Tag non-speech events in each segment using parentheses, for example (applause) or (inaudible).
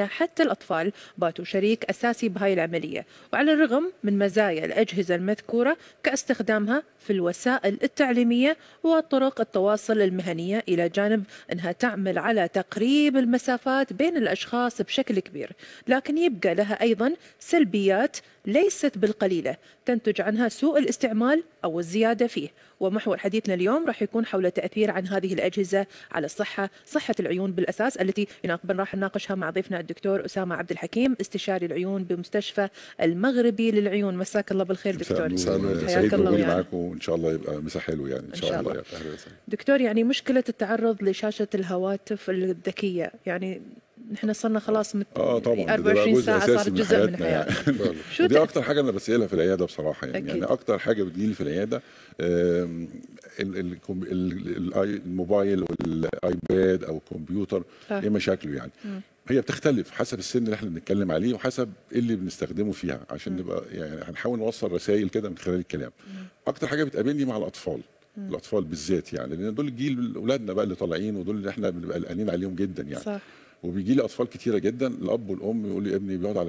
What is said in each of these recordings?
حتى الأطفال باتوا شريك أساسي بهاي العملية وعلى الرغم من مزايا الأجهزة المذكورة كاستخدامها في الوسائل التعليمية وطرق التواصل المهنية إلى جانب أنها تعمل على تقريب المسافات بين الأشخاص بشكل كبير لكن يبقى لها أيضا سلبيات ليست بالقليلة تنتج عنها سوء الاستعمال أو الزيادة فيه ومحور حديثنا اليوم راح يكون حول تأثير عن هذه الأجهزة على الصحة صحة العيون بالأساس التي راح نناقشها مع ضيفنا الدكتور أسامة عبد الحكيم استشاري العيون بمستشفى المغربي للعيون مساك الله بالخير دكتور حياك الله يعني. معك وإن شاء الله يبقى مساء حلو يعني إن شاء, إن شاء الله, الله. دكتور يعني مشكلة التعرض لشاشة الهواتف الذكية يعني نحن صرنا خلاص مت... اه طبعا 24 يعني ساعه صار جزء من حياتنا يعني. شو (laughs) دي اكتر حاجه انا بسالها في العياده بصراحه يعني, يعني أكيد. يعني اكتر حاجه بتجيلي في العياده الموبايل والايباد او الكمبيوتر ايه مشاكله يعني م. هي بتختلف حسب السن اللي احنا بنتكلم عليه وحسب إيه اللي بنستخدمه فيها عشان نبقى يعني هنحاول نوصل رسائل كده من خلال الكلام اكتر حاجه بتقابلني مع الاطفال م. الاطفال بالذات يعني لان دول جيل اولادنا بقى اللي طالعين ودول اللي احنا بنبقى قلقانين عليهم جدا يعني صح. وبيجي لي اطفال كتيره جدا الاب والام يقول لي ابني بيقعد على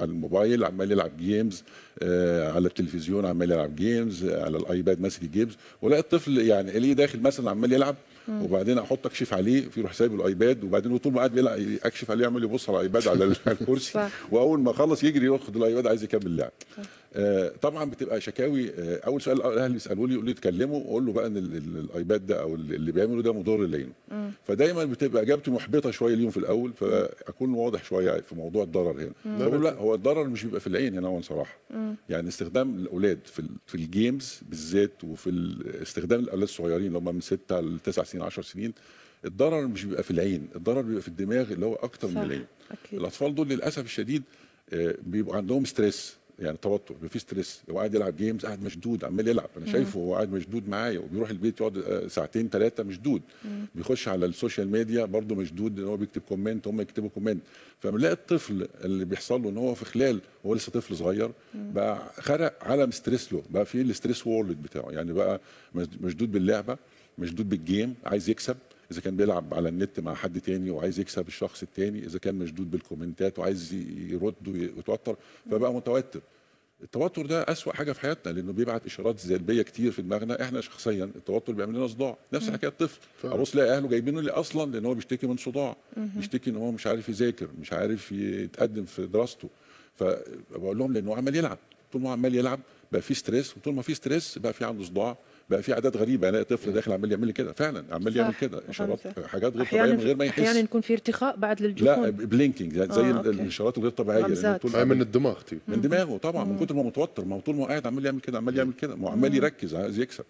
على الموبايل عمال يلعب جيمز آه، على التلفزيون عمال يلعب جيمز على الايباد ماسك جيمز والاقي الطفل يعني ليه داخل مثلا عمال يلعب وبعدين احط اكشف عليه روح سايب الايباد وبعدين طول ما قاعد اكشف عليه يعمل يبص على الايباد على الكرسي واول ما خلص يجري ياخد الايباد عايز يكمل لعب آه، طبعا بتبقى شكاوي آه، اول سؤال الاهل يسالوا لي يقول لي اتكلموا اقول له بقى ان الايباد ده او اللي بيعمله ده مضر لعينه فدايما بتبقى اجابتي محبطه شويه ليهم في الاول فاكون واضح شويه في موضوع الضرر هنا بقول لا هو الضرر مش بيبقى في العين هنا بصراحه يعني استخدام الاولاد في في الجيمز بالذات وفي استخدام الاولاد الصغيرين اللي هم من 6 ل 9 سنين 10 سنين الضرر مش بيبقى في العين الضرر بيبقى في الدماغ اللي هو اكتر من العين أكيد. الاطفال دول للاسف الشديد آه، بيبقى عندهم ستريس يعني توتر بيبقى في ستريس هو قاعد يلعب جيمز قاعد مشدود عمال يلعب انا شايفه هو قاعد مشدود معايا وبيروح البيت يقعد آه، ساعتين ثلاثه مشدود بيخش على السوشيال ميديا برضه مشدود ان هو بيكتب كومنت هم يكتبوا كومنت فبنلاقي الطفل اللي بيحصل له ان هو في خلال هو لسه طفل صغير بقى خرق عالم ستريس له بقى في الستريس وورلد بتاعه يعني بقى مشدود باللعبه مشدود بالجيم عايز يكسب اذا كان بيلعب على النت مع حد تاني وعايز يكسب الشخص التاني اذا كان مشدود بالكومنتات وعايز يرد ويتوتر فبقى متوتر التوتر ده أسوأ حاجه في حياتنا لانه بيبعت اشارات سلبيه كتير في دماغنا احنا شخصيا التوتر بيعمل لنا صداع نفس حكايه الطفل ابص لاقي اهله جايبينه لي اصلا لان هو بيشتكي من صداع بيشتكي ان هو مش عارف يذاكر مش عارف يتقدم في دراسته فبقول لهم لانه عمال يلعب طول ما هو عمال يلعب بقى في ستريس وطول ما في ستريس بقى في عنده صداع بقى في عادات غريبه الاقي طفل إيه. داخل عمال يعمل لي كده فعلا عمال يعمل كده اشارات إيه، حاجات غير طبيعيه من غير ما يحس احيانا يكون في ارتخاء بعد للجفون لا بلينكينج زي, آه الاشارات الغير طبيعيه من الدماغ طيب. من دماغه طبعا من كتر ما متوتر ما هو طول ما هو قاعد عمال يعمل كده عمال يعمل كده ما هو عمال يركز عايز يكسب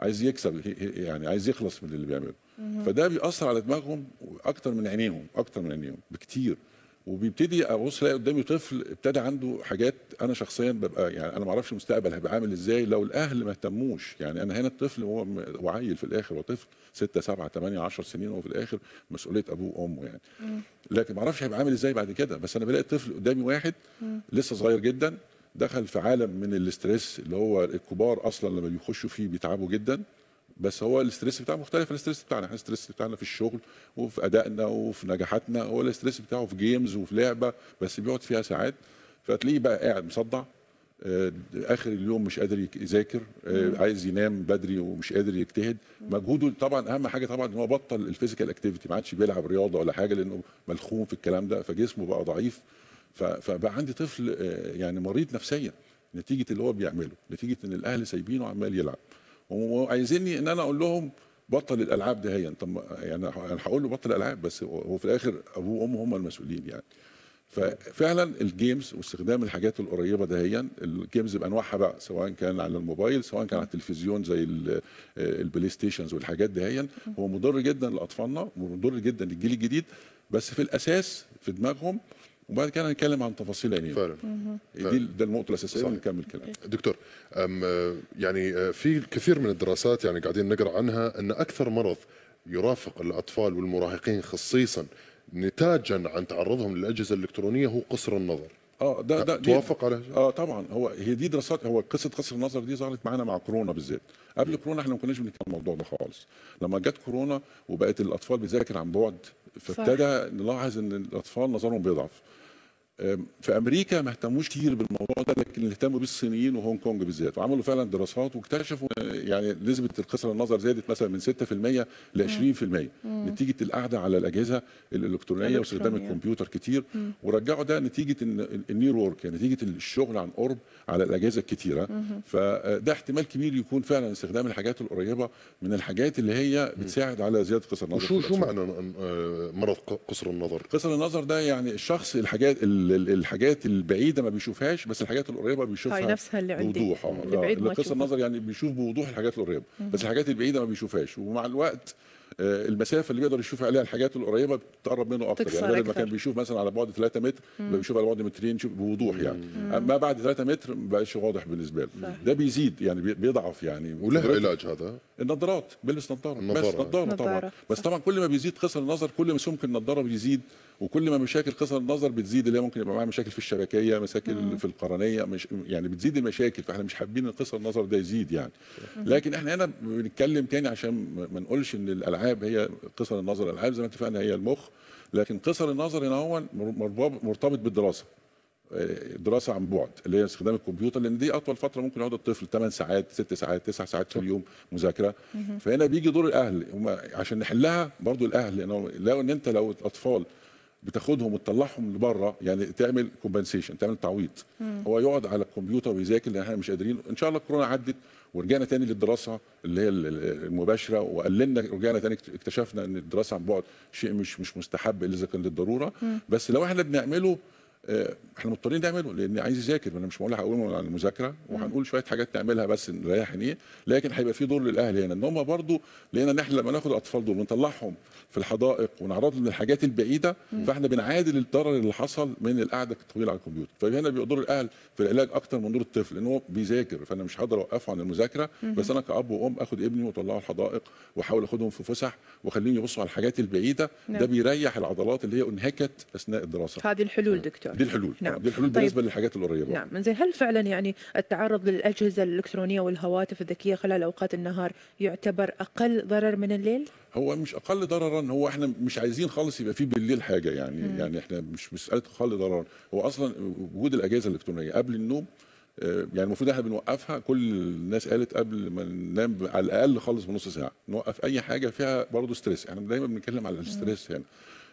عايز يكسب يعني عايز يخلص من اللي بيعمله فده بيأثر على دماغهم اكتر من عينيهم اكتر من عينيهم بكتير وبيبتدي ابص الاقي قدامي طفل ابتدى عنده حاجات انا شخصيا ببقى يعني انا ما اعرفش المستقبل هيبقى عامل ازاي لو الاهل ما اهتموش يعني انا هنا الطفل هو وعيل عيل في الاخر هو طفل 6 7 8 10 سنين هو في الاخر مسؤوليه ابوه وامه يعني لكن ما اعرفش هيبقى عامل ازاي بعد كده بس انا بلاقي طفل قدامي واحد لسه صغير جدا دخل في عالم من الاستريس اللي هو الكبار اصلا لما بيخشوا فيه بيتعبوا جدا بس هو الاستريس بتاعه مختلف عن الاستريس بتاعنا احنا الاستريس بتاعنا في الشغل وفي ادائنا وفي نجاحاتنا هو الاستريس بتاعه في جيمز وفي لعبه بس بيقعد فيها ساعات فتلاقيه بقى قاعد مصدع آه، اخر اليوم مش قادر يذاكر آه، عايز ينام بدري ومش قادر يجتهد مجهوده طبعا اهم حاجه طبعا ان هو بطل الفيزيكال اكتيفيتي ما عادش بيلعب رياضه ولا حاجه لانه ملخوم في الكلام ده فجسمه بقى ضعيف فبقى عندي طفل آه، يعني مريض نفسيا نتيجه اللي هو بيعمله نتيجه ان الاهل سايبينه عمال يلعب وعايزيني ان انا اقول لهم بطل الالعاب دي هي طب يعني انا هقول له بطل الالعاب بس هو في الاخر ابوه وامه هم المسؤولين يعني ففعلا الجيمز واستخدام الحاجات القريبه هي الجيمز بانواعها بقى سواء كان على الموبايل سواء كان على التلفزيون زي آه، البلاي ستيشنز والحاجات هي هو مضر جدا لاطفالنا ومضر جدا للجيل الجديد بس في الاساس في دماغهم وبعد كده هنتكلم عن تفاصيل يعني فعلا دي ده النقطه الاساسيه نكمل كلام دكتور آه، يعني آه، في كثير من الدراسات يعني قاعدين نقرا عنها ان اكثر مرض يرافق الاطفال والمراهقين خصيصا نتاجا عن تعرضهم للاجهزه الالكترونيه هو قصر النظر اه ده آه، ده توافق على اه طبعا هو هي دي دراسات هو قصه قصر النظر دي ظهرت معانا مع كورونا بالذات قبل كورونا احنا ما كناش بنتكلم الموضوع ده خالص لما جت كورونا وبقت الاطفال بتذاكر عن بعد فابتدى نلاحظ ان الاطفال نظرهم بيضعف في امريكا ما اهتموش كتير بالموضوع ده لكن اللي اهتموا بيه الصينيين وهونج كونج بالذات وعملوا فعلا دراسات واكتشفوا يعني نسبه القصر النظر زادت مثلا من 6% ل 20% نتيجه القعده على الاجهزه الالكترونيه واستخدام الكمبيوتر كتير مم. ورجعوا ده نتيجه النير وورك يعني نتيجه الشغل عن قرب على الاجهزه الكتيره مم. فده آه، احتمال كبير يكون فعلا استخدام الحاجات القريبه من الحاجات اللي هي بتساعد على زياده قصر النظر وشو شو معنى آه، مرض قصر النظر؟ قصر النظر ده يعني الشخص الحاجات الحاجات البعيده ما بيشوفهاش بس الحاجات القريبه بيشوفها نفسها اللي عندي بوضوح آه، قصه النظر يعني بيشوف بوضوح الحاجات القريبه بس الحاجات البعيده ما بيشوفهاش ومع الوقت آه، المسافه اللي بيقدر يشوف عليها الحاجات القريبه بتقرب منه اكتر يعني لما ما كان بيشوف مثلا على بعد 3 متر بيشوف على بعد مترين بوضوح يعني اما بعد 3 متر ما بقاش واضح بالنسبه له ده بيزيد يعني بيضعف يعني وله علاج هذا النظارات بيلبس نظاره بس نظاره طبعا بس طبعا كل ما بيزيد قصر النظر كل ما سمك النظاره بيزيد وكل ما مشاكل قصر النظر بتزيد اللي هي ممكن يبقى معاها مشاكل في الشبكيه مشاكل مم. في القرنيه مش يعني بتزيد المشاكل فاحنا مش حابين ان قصر النظر ده يزيد يعني مم. لكن احنا هنا بنتكلم تاني عشان ما نقولش ان الالعاب هي قصر النظر الالعاب زي ما اتفقنا هي المخ لكن قصر النظر هنا هو مرتبط بالدراسه آه، دراسه عن بعد اللي هي استخدام الكمبيوتر لان دي اطول فتره ممكن يقعد الطفل 8 ساعات 6 ساعات 9 ساعات في اليوم مذاكره فهنا بيجي دور الاهل عشان نحلها برضو الاهل لانه لو ان انت لو الاطفال بتاخدهم وتطلعهم لبره يعني تعمل كومبنسيشن تعمل تعويض هو يقعد على الكمبيوتر ويذاكر لان احنا مش قادرين ان شاء الله الكورونا عدت ورجعنا تاني للدراسه اللي هي المباشره وقللنا رجعنا تاني اكتشفنا ان الدراسه عن بعد شيء مش مش مستحب الا اذا كان للضروره بس لو احنا بنعمله آه، احنا مضطرين نعمله لان عايز يذاكر انا مش بقول هقول على المذاكره وهنقول شويه حاجات نعملها بس نريح عينيه لكن هيبقى في دور للاهل هنا ان هم برضه لان ان احنا لما ناخد الاطفال دول ونطلعهم في الحدائق ونعرضهم للحاجات البعيده فاحنا بنعادل الضرر اللي حصل من القعده الطويله على الكمبيوتر فهنا بيبقى دور الاهل في العلاج اكتر من دور الطفل ان هو بيذاكر فانا مش هقدر اوقفه عن المذاكره بس انا كاب وام اخد ابني واطلعه الحدائق واحاول اخدهم في فسح واخليهم يبصوا على الحاجات البعيده ده نعم. بيريح العضلات اللي هي انهكت اثناء الدراسه هذه الحلول دكتور دكتور دي الحلول نعم دي الحلول طيب. بالنسبه طيب. للحاجات القريبه نعم زين هل فعلا يعني التعرض للاجهزه الالكترونيه والهواتف الذكيه خلال اوقات النهار يعتبر اقل ضرر من الليل؟ هو مش اقل ضررا هو احنا مش عايزين خالص يبقى في بالليل حاجه يعني مم. يعني احنا مش مساله اقل ضررا هو اصلا وجود الاجهزه الالكترونيه قبل النوم آه، يعني المفروض احنا بنوقفها كل الناس قالت قبل ما ننام على الاقل خالص بنص ساعه نوقف اي حاجه فيها برضه ستريس احنا دايما بنتكلم على الستريس هنا يعني.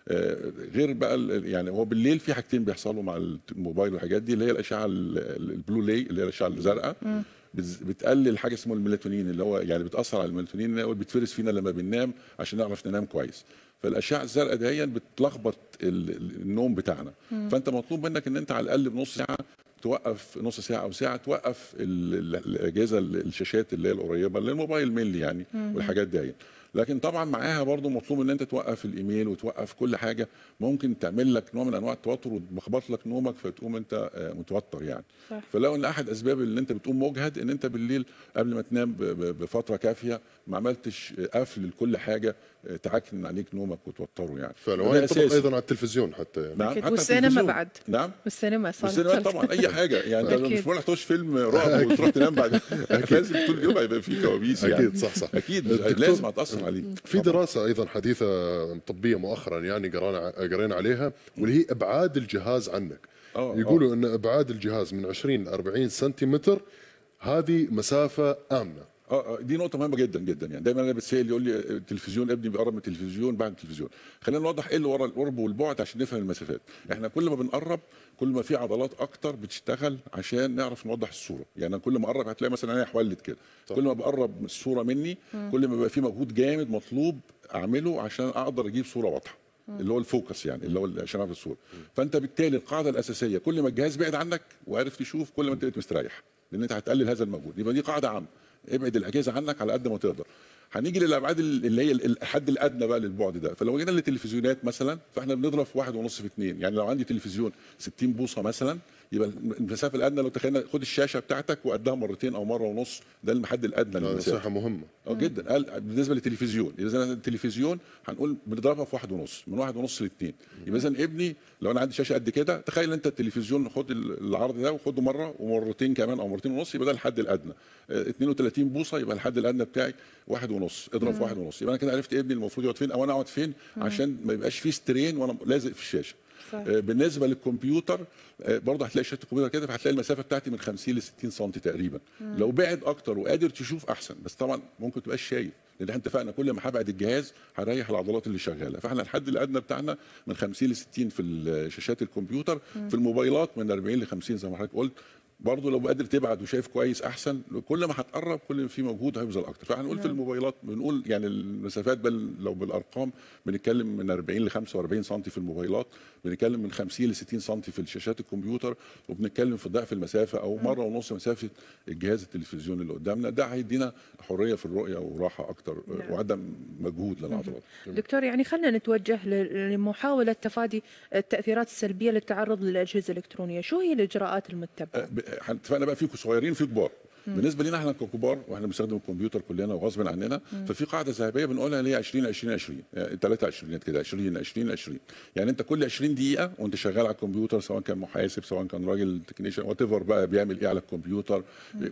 آه، غير بقى يعني هو بالليل في حاجتين بيحصلوا مع الموبايل والحاجات دي اللي هي الاشعه البلو لاي اللي هي الاشعه الزرقاء بتقلل حاجه اسمها الميلاتونين اللي هو يعني بتاثر على الميلاتونين اللي بيتفرز فينا لما بننام عشان نعرف ننام كويس فالاشعه الزرقاء دي بتلخبط النوم بتاعنا فانت مطلوب منك ان انت على الاقل بنص ساعه توقف نص ساعه او ساعه توقف الاجهزه الشاشات اللي هي القريبه للموبايل مينلي يعني والحاجات دي لكن طبعا معاها برضو مطلوب ان انت توقف الايميل وتوقف كل حاجه ممكن تعمل لك نوع من انواع التوتر وتخبط لك نومك فتقوم انت آه، متوتر يعني صح. فلو ان احد اسباب اللي انت بتقوم مجهد ان انت بالليل قبل ما تنام بفتره كافيه ما عملتش قفل لكل حاجه تعكن عليك نومك وتوتره يعني فلو يطبق ايضا على التلفزيون حتى يعني. نعم حتى والسينما بعد نعم والسينما صار والسينما طبعا اي حاجه يعني لو مش مروح تخش فيلم رعب وتروح تنام بعد (laughs) لازم طول اليوم هيبقى في كوابيس يعني اكيد صح صح اكيد لازم هتاثر عليك في دراسه ايضا حديثه طبيه مؤخرا يعني قرانا قرينا عليها واللي هي ابعاد الجهاز عنك أوه آه. يقولوا أوه. ان ابعاد الجهاز من 20 ل 40 سنتيمتر هذه مسافه امنه آه،, اه دي نقطه مهمه جدا جدا يعني دايما انا بتسال يقول لي التلفزيون آه، ابني بيقرب من التلفزيون بعد التلفزيون خلينا نوضح ايه اللي ورا القرب والبعد عشان نفهم المسافات احنا كل ما بنقرب كل ما في عضلات اكتر بتشتغل عشان نعرف نوضح الصوره يعني كل ما اقرب هتلاقي مثلا انا حولت كده كل ما بقرب الصوره مني كل ما بيبقى في مجهود جامد مطلوب اعمله عشان اقدر اجيب صوره واضحه اللي هو الفوكس يعني اللي هو عشان اعرف الصوره فانت بالتالي القاعده الاساسيه كل ما الجهاز بعد عنك وعرفت تشوف كل ما انت بقيت مستريح لان انت هتقلل هذا المجهود يبقى دي قاعده عامه ابعد الاجهزه عنك على قد ما تقدر هنيجي للابعاد اللي هي الحد الادنى بقى للبعد ده فلو جينا للتلفزيونات مثلا فاحنا بنضرب في واحد ونص في اثنين يعني لو عندي تلفزيون 60 بوصه مثلا يبقى المسافه الادنى لو تخيلنا خد الشاشه بتاعتك وقدها مرتين او مره ونص ده المحد الادنى للمسافه مساحه مهمه اه جدا قال بالنسبه للتلفزيون اذا التلفزيون هنقول بنضربها في واحد ونص من واحد ونص لاثنين يبقى اذا ابني لو انا عندي شاشه قد كده تخيل انت التلفزيون خد العرض ده وخده مره ومرتين كمان او مرتين ونص يبقى ده الحد الادنى 32 آه، بوصه يبقى الحد الادنى بتاعي واحد ونص اضرب في واحد ونص يبقى انا كده عرفت ابني المفروض يقعد فين او انا اقعد فين عشان ما يبقاش فيه سترين وانا لازق في الشاشه صح. آه، بالنسبه للكمبيوتر آه، برضه هتلاقي شاشه الكمبيوتر كده فهتلاقي المسافه بتاعتي من 50 ل 60 سم تقريبا مم. لو بعد اكتر وقادر تشوف احسن بس طبعا ممكن تبقاش شايف لان احنا اتفقنا كل ما هبعد الجهاز هريح العضلات اللي شغاله فاحنا الحد الادنى بتاعنا من 50 ل 60 في شاشات الكمبيوتر مم. في الموبايلات من 40 ل 50 زي ما حضرتك قلت برضه لو قادر تبعد وشايف كويس احسن كل ما هتقرب كل ما في مجهود هيبذل اكتر فهنقول نعم. في الموبايلات بنقول يعني المسافات بل لو بالارقام بنتكلم من 40 ل 45 سم في الموبايلات بنتكلم من 50 ل 60 سم في الشاشات الكمبيوتر وبنتكلم في ضعف المسافه او نعم. مره ونص مسافه الجهاز التلفزيون اللي قدامنا ده هيدينا حريه في الرؤيه وراحه اكتر نعم. وعدم مجهود للعضلات دكتور يعني خلينا نتوجه لمحاوله تفادي التاثيرات السلبيه للتعرض للاجهزه الالكترونيه شو هي الاجراءات المتبعه أه، اتفقنا بقى فيكم صغيرين في كبار بالنسبه لنا احنا ككبار واحنا بنستخدم الكمبيوتر كلنا وغصب عننا ففي قاعده ذهبيه بنقولها اللي هي 20 20 20 23 كده 20 20 20 يعني انت كل 20 دقيقه وانت شغال على الكمبيوتر سواء كان محاسب سواء كان راجل تكنيشن وات ايفر بقى بيعمل ايه على الكمبيوتر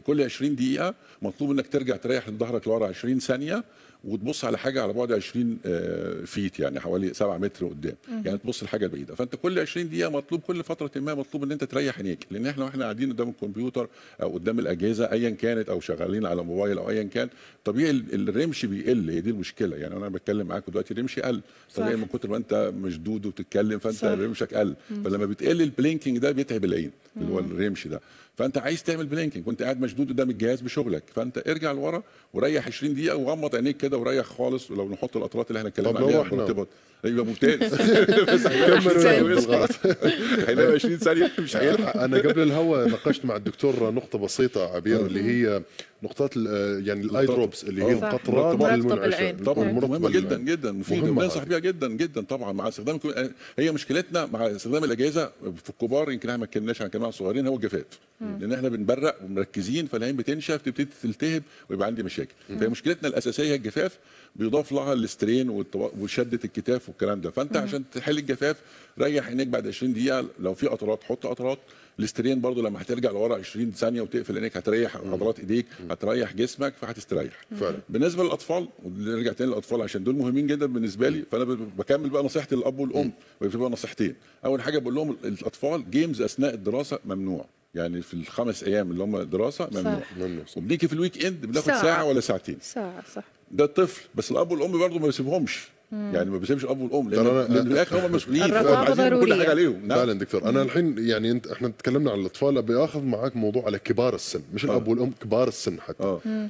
كل 20 دقيقه مطلوب انك ترجع تريح ظهرك لورا 20 ثانيه وتبص على حاجه على بعد 20 آه، فيت يعني حوالي 7 متر قدام يعني تبص لحاجه بعيده فانت كل 20 دقيقه مطلوب كل فتره ما مطلوب ان انت تريح عينيك لان احنا واحنا قاعدين قدام الكمبيوتر او قدام الاجهزه ايا كانت او شغالين على موبايل او ايا كان طبيعي الرمش بيقل هي دي المشكله يعني انا بتكلم معاك دلوقتي الرمش قل طبيعي من كتر ما انت مشدود وتتكلم فانت صح. رمشك قل فلما بتقل البلينكينج ده بيتعب العين اللي هو الرمش ده فانت عايز تعمل بلينكينج وانت قاعد مشدود قدام الجهاز بشغلك فانت ارجع لورا وريح 20 دقيقه وغمض عينيك كده وريح خالص ولو نحط الاطرات اللي احنا اتكلمنا عليها مرتبط يبقى أيوة، ممتاز بس (laughs) 20 ثانيه مش هيلحق انا قبل الهوا ناقشت مع الدكتور نقطه بسيطه عبير اللي هي نقطات آه، يعني الاي دروبس اللي آه، هي القطرات المنعشه طبعا مهمه جدا جدا مفيده بننصح بيها جدا جدا طبعا مع استخدام يعني هي مشكلتنا مع استخدام الاجهزه في الكبار يمكن احنا ما اتكلمناش عن كمان الصغيرين هو الجفاف لان احنا بنبرق ومركزين فالعين بتنشف تبتدي تلتهب ويبقى عندي مشاكل فمشكلتنا الاساسيه هي الجفاف بيضاف لها الاسترين وشده الكتاف والكلام ده فانت عشان تحل الجفاف ريح عينيك بعد 20 دقيقه لو في قطرات حط قطرات الاسترين برضو لما هترجع لورا 20 ثانيه وتقفل عينيك هتريح عضلات ايديك هتريح جسمك فهتستريح فعلا بالنسبه للاطفال ونرجع تاني للاطفال عشان دول مهمين جدا بالنسبه لي فانا بكمل بقى نصيحتي للاب والام بقى نصيحتين اول حاجه بقول لهم الاطفال جيمز اثناء الدراسه ممنوع يعني في الخمس ايام اللي هم دراسه ممنوع ممنوع وبنيجي في الويك اند بناخد ساعة. ساعه ولا ساعتين ساعه صح ده الطفل بس الاب والام برضه ما بيسيبهمش يعني ما بيسيبش الاب والام لان في الاخر هم مسؤولين عايزين كل حاجه يعني. عليهم نعم. فعلا دكتور انا الحين يعني انت احنا تكلمنا عن الاطفال اخذ معاك موضوع على كبار السن مش آه. الاب والام كبار السن حتى آه.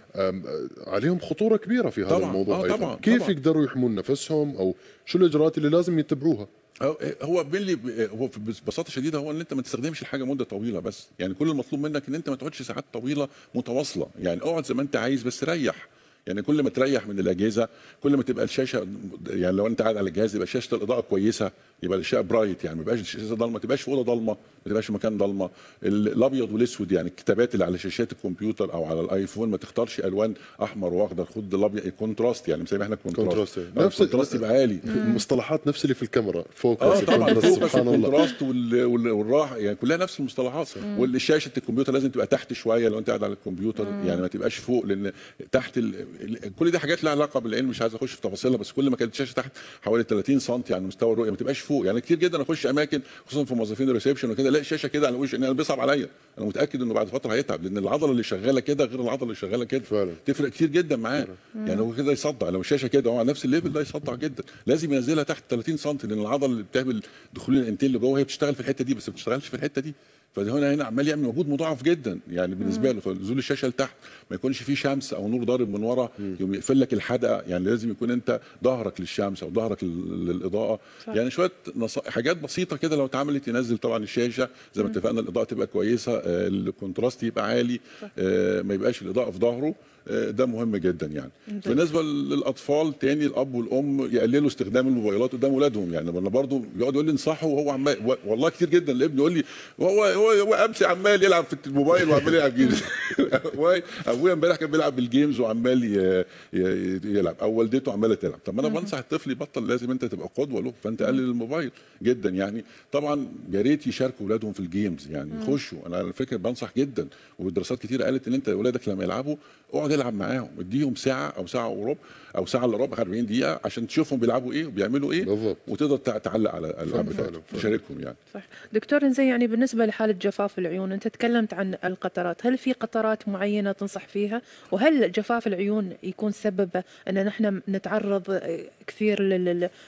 عليهم خطوره كبيره في هذا الموضوع آه، أيضا. طبعا. كيف يقدروا يحمون نفسهم او شو الاجراءات اللي لازم يتبعوها إيه، هو باللي إيه، هو ببساطه شديده هو ان انت ما تستخدمش الحاجه مده طويله بس يعني كل المطلوب منك ان انت ما تقعدش ساعات طويله متواصله يعني اقعد زي ما انت عايز بس ريح يعني كل ما تريح من الاجهزه كل ما تبقى الشاشه يعني لو انت قاعد على الجهاز يبقى شاشه الاضاءه كويسه يبقى الاشياء برايت يعني ما يبقاش الشاشه ضلمه ما تبقاش في اوضه ضلمه ما تبقاش في مكان ضلمه الابيض والاسود يعني الكتابات اللي على شاشات الكمبيوتر او على الايفون ما تختارش الوان احمر واخضر خد الابيض كونتراست يعني ما احنا كونتراست يعني نفس الكونتراست يبقى عالي المصطلحات نفس اللي في الكاميرا فوكس آه طبعا الله والكونتراست والراحه يعني كلها نفس المصطلحات والشاشه الكمبيوتر لازم تبقى تحت شويه لو انت قاعد على الكمبيوتر مم. يعني ما تبقاش فوق لان تحت كل دي حاجات لها علاقه بالعلم مش عايز اخش في تفاصيلها بس كل ما كانت الشاشه تحت حوالي 30 سم يعني مستوى الرؤيه ما تبقاش فوق يعني كتير جدا اخش اماكن خصوصا في موظفين الريسبشن وكده الاقي شاشه كده على وش انا بيصعب عليا انا متاكد انه بعد فتره هيتعب لان العضله اللي شغاله كده غير العضله اللي شغاله كده فعلا. تفرق كتير جدا معاه يعني هو كده يصدع لو الشاشه كده هو على نفس الليفل ده يصدع جدا لازم ينزلها تحت 30 سم لان العضله اللي بتعمل دخول الانتيل اللي جوه هي بتشتغل في الحته دي بس ما بتشتغلش في الحته دي فهنا هنا عمال يعمل مجهود مضاعف جدا يعني بالنسبه له فنزول الشاشه لتحت ما يكونش فيه شمس او نور ضارب من ورا يقوم يقفل لك الحدقه يعني لازم يكون انت ظهرك للشمس او ظهرك للاضاءه صح. يعني شويه نص... حاجات بسيطه كده لو اتعملت ينزل طبعا الشاشه زي ما اتفقنا الاضاءه تبقى كويسه آه، الكونتراست يبقى عالي آه، ما يبقاش الاضاءه في ظهره آه، ده مهم جدا يعني ده. بالنسبه للاطفال تاني الاب والام يقللوا استخدام الموبايلات قدام اولادهم يعني انا برضه بيقعد يقول لي انصحه وهو عمال والله كتير جدا الابن يقول لي هو هو امشي عمال يلعب في الموبايل وعمال يلعب جيمز (laughs) ابويا امبارح كان بيلعب بالجيمز وعمال يلعب او والدته عماله تلعب طب ما انا بنصح الطفل يبطل لازم انت تبقى قدوه له فانت قلل الموبايل جدا يعني طبعا يا ريت يشاركوا اولادهم في الجيمز يعني يخشوا انا على فكره بنصح جدا ودراسات كتير قالت ان انت اولادك لما يلعبوا اقعد نلعب معاهم اديهم ساعه او ساعه وربع او ساعه الا ربع 40 دقيقه عشان تشوفهم بيلعبوا ايه وبيعملوا ايه بالضبط. وتقدر تعلق على الالعاب تشاركهم يعني صح دكتور زين يعني بالنسبه لحاله جفاف العيون انت تكلمت عن القطرات هل في قطرات معينه تنصح فيها وهل جفاف العيون يكون سبب ان نحن نتعرض كثير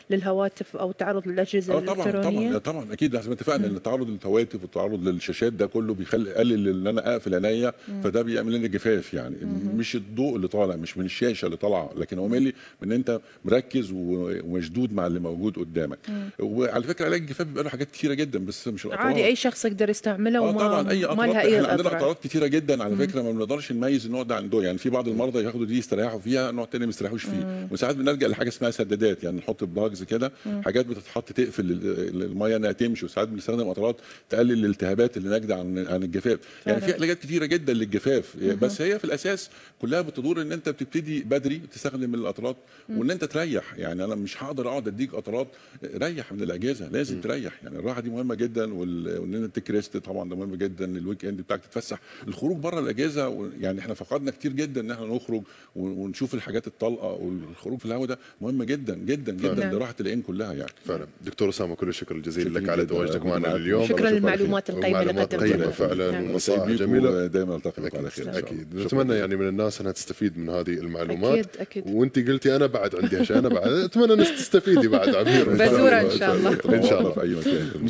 للهواتف او تعرض للاجهزه الالكترونيه طبعا طبعا طبعا اكيد لازم اتفقنا ان التعرض للهواتف والتعرض للشاشات ده كله بيخلي قلل ان انا اقفل عينيا فده بيعمل لنا جفاف يعني مش الضوء اللي طالع مش من الشاشه اللي طالعه لكن هو مالي من انت مركز ومشدود مع اللي موجود قدامك مم. وعلى فكره علاج الجفاف بيبقى له حاجات كثيره جدا بس مش الاطراف عادي اي شخص يقدر يستعمله آه، وما طبعا اي اطراف إيه احنا عندنا اطراف كثيره جدا على فكره ما بنقدرش نميز النوع ده عن يعني في بعض المرضى ياخدوا دي يستريحوا فيها نوع ثاني ما يستريحوش فيه وساعات بنلجا لحاجه اسمها سدادات يعني نحط بلاجز كده حاجات بتتحط تقفل الميه انها تمشي وساعات بنستخدم قطرات تقلل الالتهابات اللي ناجده عن عن الجفاف يعني في علاجات كثيره جدا للجفاف بس هي في الاساس كلها بتدور ان انت بتبتدي بدري تستخدم القطرات وان انت تريح يعني انا مش هقدر اقعد اديك قطرات ريح من الاجهزه لازم م. تريح يعني الراحه دي مهمه جدا وان انت تكريست طبعا ده مهم جدا الويك اند بتاعك تتفسح الخروج بره الاجهزه يعني احنا فقدنا كتير جدا ان احنا نخرج ونشوف الحاجات الطلقه والخروج في الهواء ده مهم جدا جدا جدا لراحه العين كلها يعني فعلا دكتور اسامه كل الشكر الجزيل لك على تواجدك معنا اليوم شكرا للمعلومات القيمه اللي قدمتها فعلا ونصائح جميله دائما نلتقي على خير اكيد نتمنى يعني من الناس انها تستفيد من هذه المعلومات اكيد اكيد وانت قلتي انا بعد عندي عشان انا بعد اتمنى انك تستفيدي بعد عمير بزوره ان شاء الله ان شاء الله في اي مكان